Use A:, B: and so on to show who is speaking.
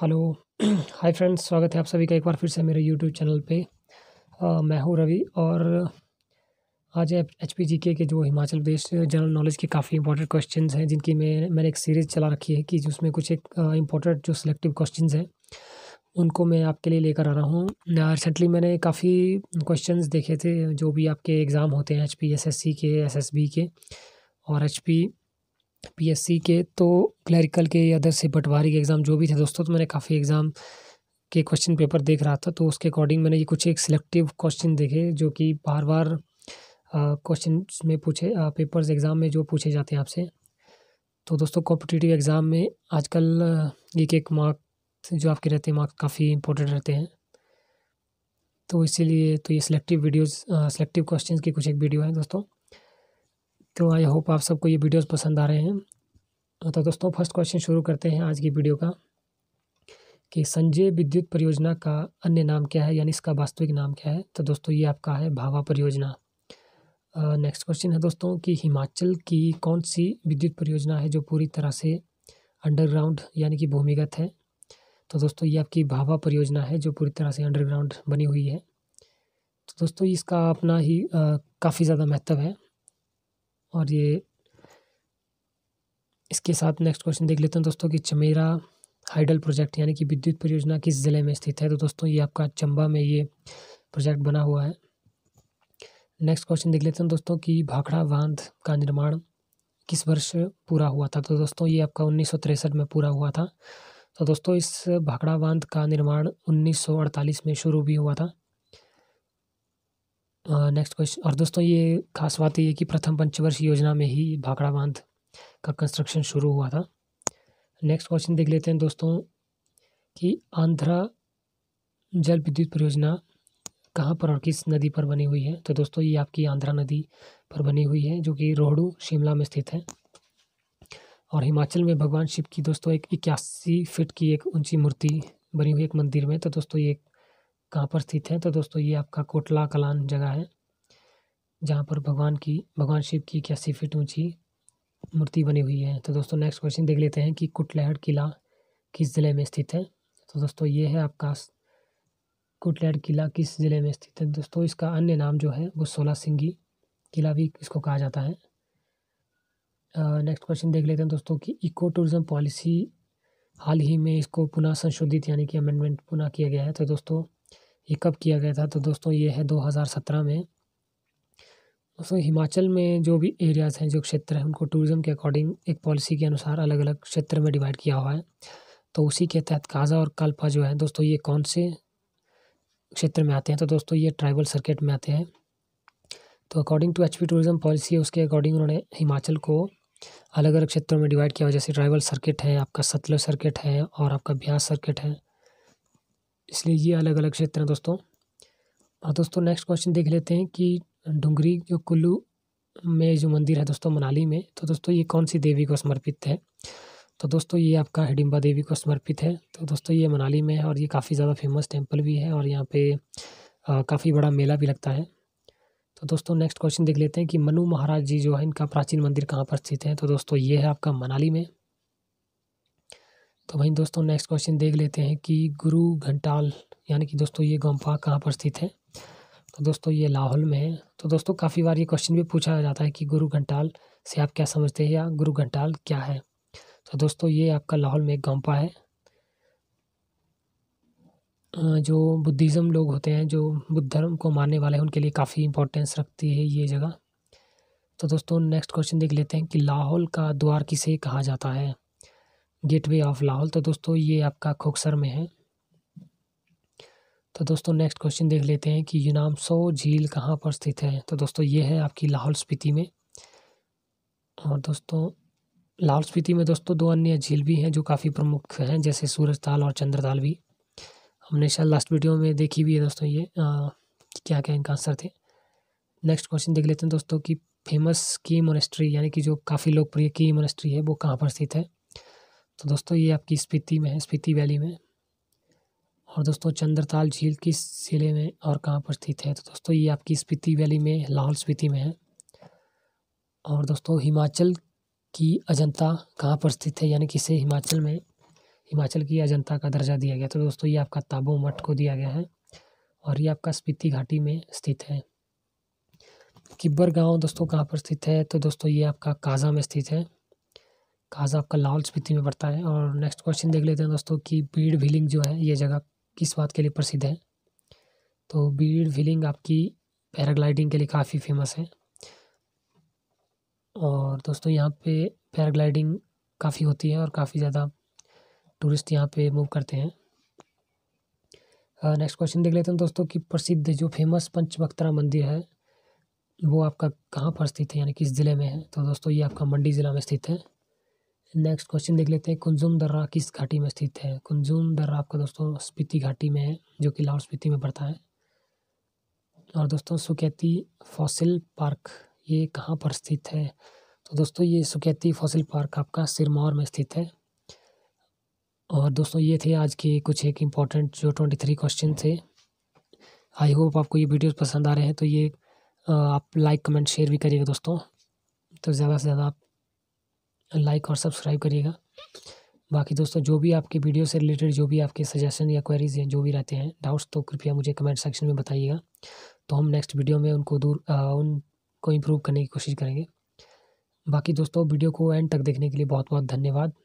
A: hello hi friends स्वागत है आप सभी का एक बार फिर से मेरे यूट्यूब चैनल पे आ, मैं हूँ रवि और आज एच पी जी के के जो हिमाचल प्रदेश जनरल नॉलेज के काफ़ी इंपॉर्टेंट क्वेश्चन हैं जिनकी मैं मैंने एक सीरीज़ चला रखी है कि जिसमें कुछ एक इम्पोर्टेंट जो सिलेक्टिव क्वेश्चन हैं उनको मैं आपके लिए लेकर आ रहा हूँ रिसेंटली मैंने काफ़ी क्वेश्चन देखे थे जो भी आपके एग्ज़ाम होते हैं H P S S C के एस एस बी के और एच पी पीएससी के तो क्लरिकल के या अदर से पटवारी के एग्ज़ाम जो भी थे दोस्तों तो मैंने काफ़ी एग्ज़ाम के क्वेश्चन पेपर देख रहा था तो उसके अकॉर्डिंग मैंने ये कुछ एक सिलेक्टिव क्वेश्चन देखे जो कि बार बार क्वेश्चन में पूछे पेपर्स एग्ज़ाम में जो पूछे जाते हैं आपसे तो दोस्तों कॉम्पिटिटिव एग्ज़ाम में आजकल एक एक मार्क जो आपके रहते हैं मार्क्स काफ़ी इंपॉर्टेंट रहते हैं तो इसीलिए तो ये सिलेक्टिव वीडियोस सिलेक्टिव क्वेश्चंस की कुछ एक वीडियो है दोस्तों तो आई होप आप सबको ये वीडियोस पसंद आ रहे हैं तो, तो दोस्तों फर्स्ट क्वेश्चन शुरू करते हैं आज की वीडियो का कि संजय विद्युत परियोजना का अन्य नाम क्या है यानी इसका वास्तविक नाम क्या है तो दोस्तों ये आपका है भावा परियोजना नेक्स्ट क्वेश्चन है दोस्तों कि हिमाचल की कौन सी विद्युत परियोजना है जो पूरी तरह से अंडरग्राउंड यानी कि भूमिगत है तो दोस्तों ये आपकी भावा परियोजना है जो पूरी तरह से अंडरग्राउंड बनी हुई है तो दोस्तों इसका अपना ही काफ़ी ज़्यादा महत्व है और ये इसके साथ नेक्स्ट क्वेश्चन देख लेते हैं दोस्तों कि चमेरा हाइडल प्रोजेक्ट यानी कि विद्युत परियोजना किस ज़िले में स्थित है तो दोस्तों ये आपका चंबा में ये प्रोजेक्ट बना हुआ है नेक्स्ट क्वेश्चन देख लेते हैं दोस्तों कि भाखड़ा बांध का निर्माण किस वर्ष पूरा हुआ था तो दोस्तों ये आपका उन्नीस में पूरा हुआ था तो दोस्तों इस भाखड़ा बांध का निर्माण उन्नीस में शुरू भी हुआ था नेक्स्ट क्वेश्चन और दोस्तों ये खास बात ये कि प्रथम पंचवर्ष योजना में ही भाखड़ा बांध का कंस्ट्रक्शन शुरू हुआ था नेक्स्ट क्वेश्चन देख लेते हैं दोस्तों कि आंध्रा जल विद्युत परियोजना कहाँ पर और किस नदी पर बनी हुई है तो दोस्तों ये आपकी आंध्रा नदी पर बनी हुई है जो कि रोहड़ू शिमला में स्थित है और हिमाचल में भगवान शिव की दोस्तों एक इक्यासी फिट की एक ऊंची मूर्ति बनी हुई एक मंदिर में तो दोस्तों ये कहाँ पर स्थित है तो दोस्तों ये आपका कोटला कलान जगह है जहाँ पर भगवान की भगवान शिव की इक्यासी फीट ऊँची मूर्ति बनी हुई है तो दोस्तों नेक्स्ट क्वेश्चन देख लेते हैं कि कुटलहड़ किला किस ज़िले में स्थित है तो दोस्तों ये है आपका कुटलहड़ किला किस ज़िले में स्थित है दोस्तों इसका अन्य नाम जो है वो सोलह सिंगी किला भी इसको कहा जाता है नेक्स्ट क्वेश्चन देख लेते हैं दोस्तों कि इको टूरिज़्म पॉलिसी हाल ही में इसको पुनः संशोधित यानी कि अमेंडमेंट पुनः किया गया है तो दोस्तों ये कब किया गया था तो दोस्तों ये है 2017 में दोस्तों हिमाचल में जो भी एरियाज़ हैं जो क्षेत्र हैं उनको टूरिज़्म के अकॉर्डिंग एक पॉलिसी के अनुसार अलग अलग क्षेत्र में डिवाइड किया हुआ है तो उसी के तहत काजा और कल्पा जो है दोस्तों ये कौन से क्षेत्र में आते हैं तो दोस्तों ये ट्राइबल सर्किट में आते हैं तो according to H P tourism policy है उसके अकॉर्डिंग उन्होंने हिमाचल को अलग अलग क्षेत्रों में डिवाइड किया हुआ जैसे ट्राइबल सर्किट है आपका सतलज सर्किट है और आपका ब्यास सर्किट है इसलिए ये अलग अलग क्षेत्र हैं दोस्तों और दोस्तों नेक्स्ट क्वेश्चन देख लेते हैं कि डुंगरी जो कुल्लू में जो मंदिर है दोस्तों मनाली में तो दोस्तों ये कौन सी देवी को समर्पित है तो दोस्तों ये आपका हिडिम्बा देवी को समर्पित है तो दोस्तों ये मनाली में है और ये काफ़ी ज़्यादा फेमस टेम्पल भी है और यहाँ पे काफ़ी बड़ा मेला भी लगता है तो दोस्तों नेक्स्ट क्वेश्चन देख लेते हैं कि मनु महाराज जी जो है इनका प्राचीन मंदिर कहाँ पर स्थित है तो दोस्तों ये है आपका मनाली में तो वहीं दोस्तों नेक्स्ट क्वेश्चन देख लेते हैं कि गुरु घंटाल यानी कि दोस्तों ये गुम्फा कहाँ पर स्थित है तो दोस्तों ये लाहौल में है तो दोस्तों काफ़ी बार ये क्वेश्चन भी पूछा जाता है कि गुरु घंटाल से आप क्या समझते हैं या गुरु घंटाल क्या है तो दोस्तों ये आपका लाहौल में एक गम्पा है जो बुद्धिज़्म लोग होते हैं जो बुद्ध धर्म को मानने वाले हैं उनके लिए काफ़ी इंपॉर्टेंस रखती है ये जगह तो दोस्तों नेक्स्ट क्वेश्चन देख लेते हैं कि लाहौल का द्वार किसे कहा जाता है गेटवे ऑफ लाहौल तो दोस्तों ये आपका खोखसर में है तो दोस्तों नेक्स्ट क्वेश्चन देख लेते हैं कि यूनामसो झील कहाँ पर स्थित है तो दोस्तों ये है आपकी लाहौल स्पीति में और दोस्तों लाहौल स्पीति में दोस्तों दो अन्य झील भी हैं जो काफ़ी प्रमुख हैं जैसे सूरज ताल और चंद्रताल भी हमने शायद लास्ट वीडियो में देखी भी है दोस्तों ये आ, क्या क्या इनका आंसर थे नेक्स्ट क्वेश्चन देख लेते हैं दोस्तों कि फेमस की मोनेस्ट्री यानी कि जो काफ़ी लोकप्रिय की मोनेस्ट्री है वो कहाँ पर स्थित है तो दोस्तों ये आपकी स्पीति में है स्पीति वैली में और दोस्तों चंद्रताल झील किस जिले में और कहाँ पर स्थित है तो दोस्तों ये आपकी स्पीति वैली में लाहौल स्पीति में है और दोस्तों हिमाचल की अजंता कहाँ पर स्थित है यानी किसे हिमाचल में हिमाचल की अजंता का दर्जा दिया गया तो दोस्तों ये आपका ताबो मठ को दिया गया है और ये आपका स्पीति घाटी में स्थित है किब्बर गांव दोस्तों कहाँ पर स्थित है तो दोस्तों ये आपका काजा में स्थित है खासा आपका लाहौल स्पीति में पड़ता है और नेक्स्ट क्वेश्चन देख लेते हैं दोस्तों कि बीड़ भीलिंग जो है ये जगह किस बात के लिए प्रसिद्ध है तो बीड़ भीलिंग आपकी पैराग्लाइडिंग के लिए काफ़ी फेमस है और दोस्तों यहाँ पे पैराग्लाइडिंग काफ़ी होती है और काफ़ी ज़्यादा टूरिस्ट यहाँ पे मूव करते हैं नेक्स्ट क्वेश्चन देख लेते हैं दोस्तों कि प्रसिद्ध जो फेमस पंचभक्तरा मंदिर है वो आपका कहाँ पर स्थित है यानी किस ज़िले में है तो दोस्तों ये आपका मंडी ज़िला में स्थित है नेक्स्ट क्वेश्चन देख लेते हैं कुंजुम दर्रा किस घाटी में स्थित है कुंजुम दर्रा आपका दोस्तों स्पीति घाटी में है जो कि लाहौर स्पीति में पड़ता है और दोस्तों सुकैती फॉसिल पार्क ये कहाँ पर स्थित है तो दोस्तों ये सुकैती फॉसिल पार्क आपका सिरमौर में स्थित है और दोस्तों ये थे आज के कुछ एक इम्पॉर्टेंट जो ट्वेंटी थ्री क्वेश्चन थे आई होप आपको ये वीडियोस पसंद आ रहे हैं तो ये आप लाइक कमेंट शेयर भी करिएगा दोस्तों तो ज़्यादा से ज़्यादा आप लाइक और सब्सक्राइब करिएगा बाकी दोस्तों जो भी आपके वीडियो से रिलेटेड जो भी आपके सजेशन या क्वेरीज हैं जो भी रहते हैं डाउट्स तो कृपया मुझे कमेंट सेक्शन में बताइएगा तो हम नेक्स्ट वीडियो में उनको दूर आ, उनको इम्प्रूव करने की कोशिश करेंगे बाकी दोस्तों वीडियो को एंड तक देखने के लिए बहुत बहुत धन्यवाद